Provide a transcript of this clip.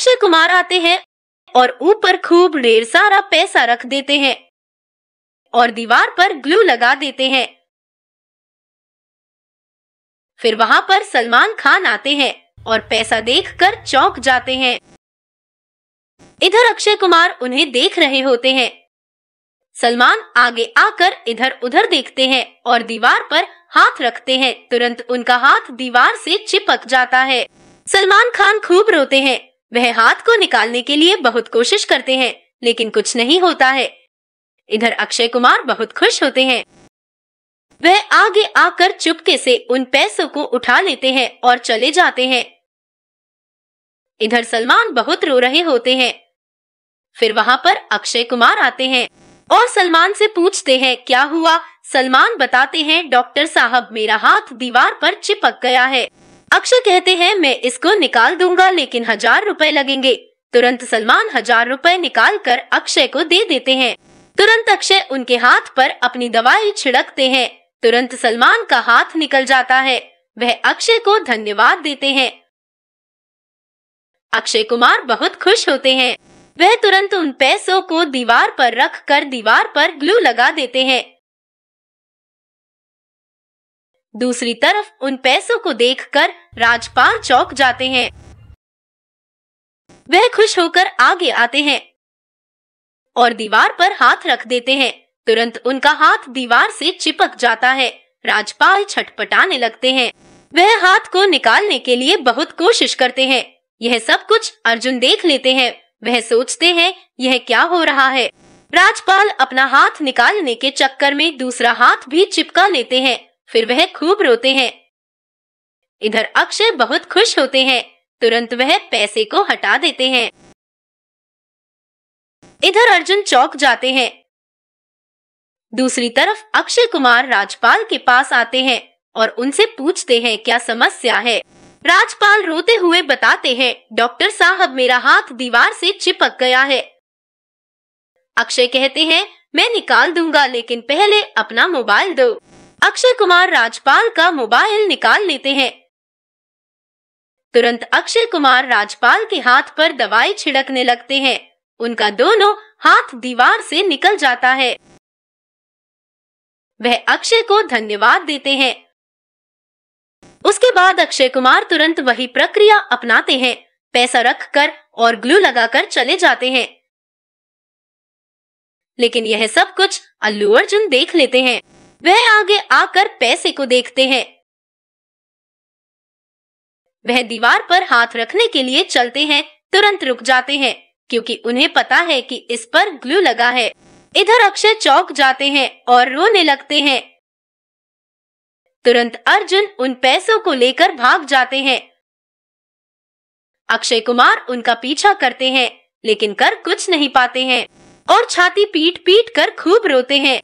अक्षय कुमार आते हैं और ऊपर खूब ढेर सारा पैसा रख देते हैं और दीवार पर ग्लू लगा देते हैं फिर वहां पर सलमान खान आते हैं और पैसा देखकर चौंक जाते हैं इधर अक्षय कुमार उन्हें देख रहे होते हैं सलमान आगे आकर इधर उधर देखते हैं और दीवार पर हाथ रखते हैं तुरंत उनका हाथ दीवार से चिपक जाता है सलमान खान खूब रोते हैं वह हाथ को निकालने के लिए बहुत कोशिश करते हैं लेकिन कुछ नहीं होता है इधर अक्षय कुमार बहुत खुश होते हैं वह आगे आकर चुपके से उन पैसों को उठा लेते हैं और चले जाते हैं इधर सलमान बहुत रो रहे होते हैं फिर वहां पर अक्षय कुमार आते हैं और सलमान से पूछते हैं क्या हुआ सलमान बताते हैं डॉक्टर साहब मेरा हाथ दीवार पर चिपक गया है अक्षय कहते हैं मैं इसको निकाल दूंगा लेकिन हजार रुपए लगेंगे तुरंत सलमान हजार रुपए निकाल कर अक्षय को दे देते हैं तुरंत अक्षय उनके हाथ पर अपनी दवाई छिड़कते हैं तुरंत सलमान का हाथ निकल जाता है वह अक्षय को धन्यवाद देते हैं अक्षय कुमार बहुत खुश होते हैं वह तुरंत उन पैसों को दीवार पर रख कर दीवार पर ग्लू लगा देते हैं दूसरी तरफ उन पैसों को देखकर राजपाल चौक जाते हैं वह खुश होकर आगे आते हैं और दीवार पर हाथ रख देते हैं तुरंत उनका हाथ दीवार से चिपक जाता है राजपाल छटपटाने लगते हैं वह हाथ को निकालने के लिए बहुत कोशिश करते हैं यह सब कुछ अर्जुन देख लेते हैं वह सोचते हैं यह क्या हो रहा है राजपाल अपना हाथ निकालने के चक्कर में दूसरा हाथ भी चिपका लेते हैं फिर वह खूब रोते हैं इधर अक्षय बहुत खुश होते हैं तुरंत वह पैसे को हटा देते हैं इधर अर्जुन चौक जाते हैं दूसरी तरफ अक्षय कुमार राजपाल के पास आते हैं और उनसे पूछते हैं क्या समस्या है राजपाल रोते हुए बताते हैं डॉक्टर साहब मेरा हाथ दीवार से चिपक गया है अक्षय कहते हैं मैं निकाल दूंगा लेकिन पहले अपना मोबाइल दो अक्षय कुमार राजपाल का मोबाइल निकाल लेते हैं तुरंत अक्षय कुमार राजपाल के हाथ पर दवाई छिड़कने लगते हैं उनका दोनों हाथ दीवार से निकल जाता है वह अक्षय को धन्यवाद देते हैं उसके बाद अक्षय कुमार तुरंत वही प्रक्रिया अपनाते हैं पैसा रखकर और ग्लू लगाकर चले जाते हैं लेकिन यह सब कुछ अल्लू अर्जुन देख लेते हैं वह आगे आकर पैसे को देखते हैं वह दीवार पर हाथ रखने के लिए चलते हैं तुरंत रुक जाते हैं क्योंकि उन्हें पता है कि इस पर ग्लू लगा है इधर अक्षय चौक जाते हैं और रोने लगते हैं तुरंत अर्जुन उन पैसों को लेकर भाग जाते हैं अक्षय कुमार उनका पीछा करते हैं लेकिन कर कुछ नहीं पाते हैं और छाती पीट पीट कर खूब रोते हैं